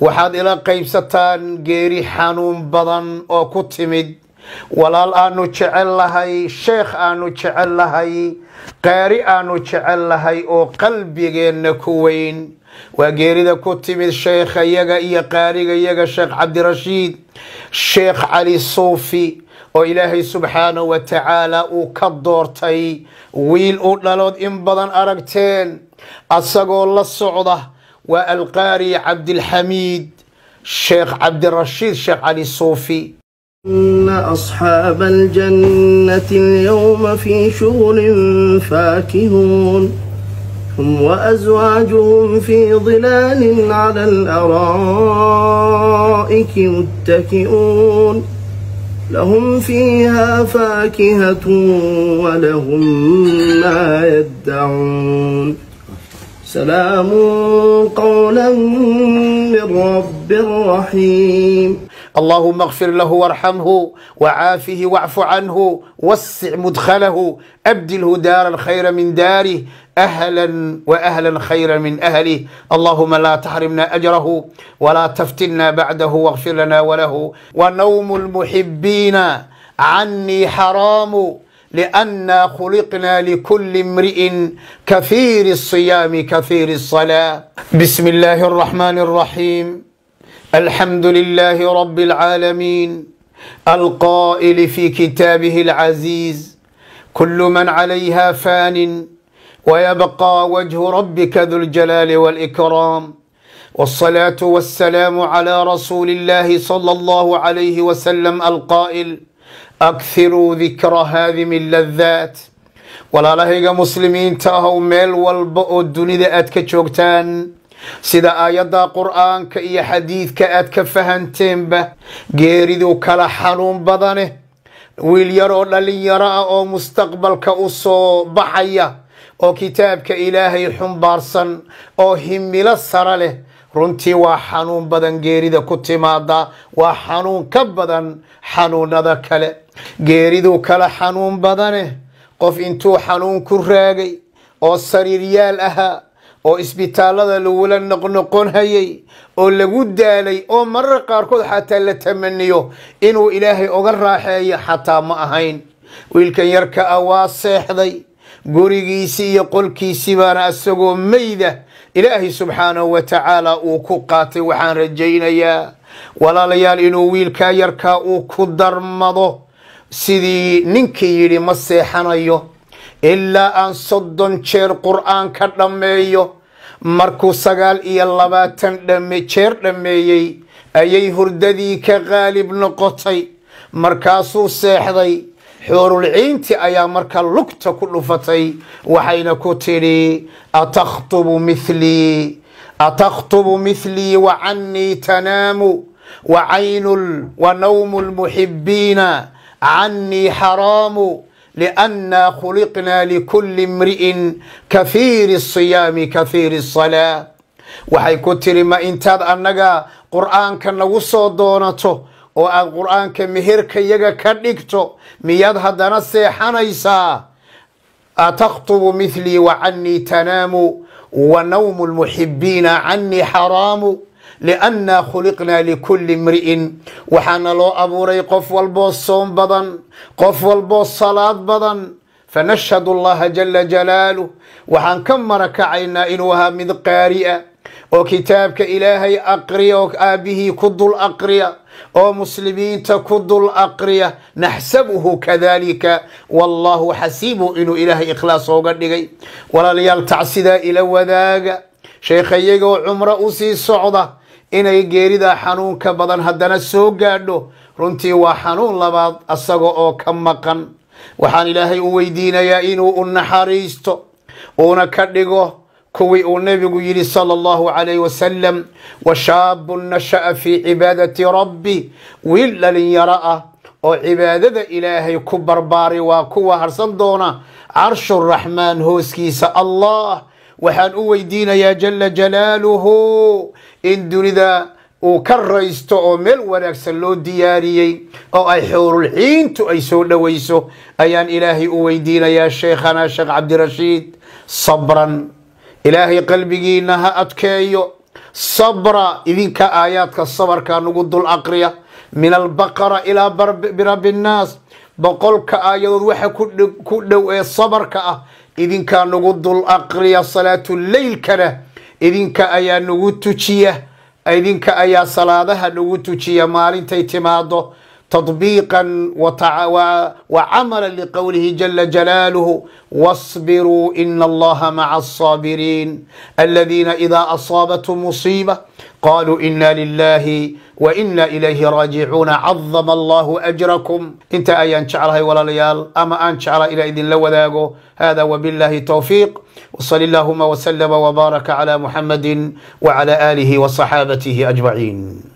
waxaad ila qaybsataan geeri xanuun badan oo ku timid walaal aanu jecel lahay sheekh aanu jecel lahay qaari aanu jecel lahay oo qalbigeenna ku weyn waa geerida ku timid sheekha yaga iyo qaariga yaga sheekh cabdirashiid sheekh cali suufi oo ilaahay subxaanahu wa tacaala uu ka doortay wiil u dhalood in badan aragteen asagoo la socda والقاري عبد الحميد الشيخ عبد الرشيد الشيخ علي الصوفي إن أصحاب الجنة اليوم في شغل فاكهون هم وأزواجهم في ظلال على الأرائك متكئون لهم فيها فاكهة ولهم ما يدعون سلام قولا من رب رحيم اللهم اغفر له وارحمه وعافه واعف عنه وسع مدخله أبدله دارا خيرا من داره أهلا وأهلا خيرا من أهله اللهم لا تحرمنا أجره ولا تفتنا بعده واغفر لنا وله ونوم المحبين عني حرام لأنا خلقنا لكل امرئ كثير الصيام كثير الصلاة بسم الله الرحمن الرحيم الحمد لله رب العالمين القائل في كتابه العزيز كل من عليها فان ويبقى وجه ربك ذو الجلال والإكرام والصلاة والسلام على رسول الله صلى الله عليه وسلم القائل akhiruu dikra haadi min ladaat walaalahayga muslimiinta ahow meel walba oo dunida aad ka joogtaan sida aayadda qur'aanka iyo xadiidka aad ka fahanteenba geeridu kala xanuun badane wiil yar oo dhallinyaro ah oo mustaqbalka u soo baxaya oo kitaabka ilaahay xumbaarsan oo himilo sara leh runtii waa xanuun badan geerida ku timaada waa xanuun ka badan xanuunada kale geeriduu kale xanuun badane qof intuu xanuun ku raagay oo sariiryaal ahaa oo isbitaalada lagula noqnoqon hayay oo lagu daalay oo mararka qaarkood xataa la tamaniyo inuu ilaahay oga raaxeeyo xataa ma ahayn wiilkan yarka ah waa seexday gurigiisii iyo qolkiisii baana asagoo mayda ilaahay subxaanahu wa tacaala uu ku qaatay waxaan rajaynayaa walaalayaal inuu wiilkaa yarkaa uu ku darmado sidii ninkii yidhi ma seexanayo ilaa aan soddon jeer qur-aanka dhammeeyo markuu sagaal iyo labaatan dhame jeer dhammeeyey ayay hurdadii ka qaalib noqotay markaasuu seexday xuurulciinti ayaa marka lugta ku dhufatay waxayna ku tidhi atakhtubu milii atakhtubu milii wa cannii tanaamu wa nawmu lmuxibiina cannii xaraamu liannaa khuliqnaa likulli imri'in kahiiri siyaami kahiiri salaa waxay ku tidhi ma intaad annaga qur'aanka nagu soo doonato oo aad qur-aanka meherkayaga ka dhigto miyaad haddana seexanaysaa ataktubu milii wa canii tanaamu wa nawmu lmuxibiina canii xaraamu liannaa khuliqnaa likulli imri'in waxaana loo abuuray qof walboo soom badan qof walboo salaad badan fanashhadu allaha jala jalaaluh waxaan ka marakacaynaa inuu ahaa mid qaari oo kitaabka ilaahay aqriya oo aabbihii ku dul aqriya oo muslimiinta ku dul aqriya naxsabuhu kadalika wallaahu xasiibu inuu ilaahay ikhlaas ooga dhigay walaalayaal tacsidaa ila wadaaga sheekhayagoo cumro u sii socda inay geerida xanuunka badan haddana soo gaadho runtii waa xanuun labaad asaga oo ka maqan waxaan ilaahay u weydiinayaa inuu u naxariisto uuna ka dhigo kuwii uu nebigu yidhi sala allahu calayh wasalam washaabun nasha'a fii cibaadati rabbi wiil dhalinyaro ah oo cibaadada ilaahay ku barbaari waa kuwa harsan doona carshuraxmaan hooskiisa allah waxaan u weydiinayaa jala jalaaluhu in dunida uu ka raysto oo meel wanaagsan loo diyaariyey oo ay xuurulxiintu ay soo dhowayso ayaan ilaahay u weydiinayaa sheekhanaa sheekh cabdirashiid sabran ilaahay qalbigiina ha adkeeyo sabra idinka aayaadka sabarka nagu dul aqriya min albaqara ilaa birabi nnaas boqolka aayadood waxa ku dhow ee sabarka ah idinkaa nagu dul aqriya salaatuleylkana idinka ayaa nagu tujiya idinka ayaa salaadaha nagu tujiya maalintay timaado تطبيقا وعملا لقوله جل جلاله واصبروا إن الله مع الصابرين الذين إذا اصابتهم مصيبة قالوا انا لله وانا اليه راجعون عظم الله أجركم انت ايان شعرها ولا ليال اما ان شعر الى اذن لو هذا وبالله توفيق وصلى اللهم وسلم وبارك على محمد وعلى آله وصحابته اجمعين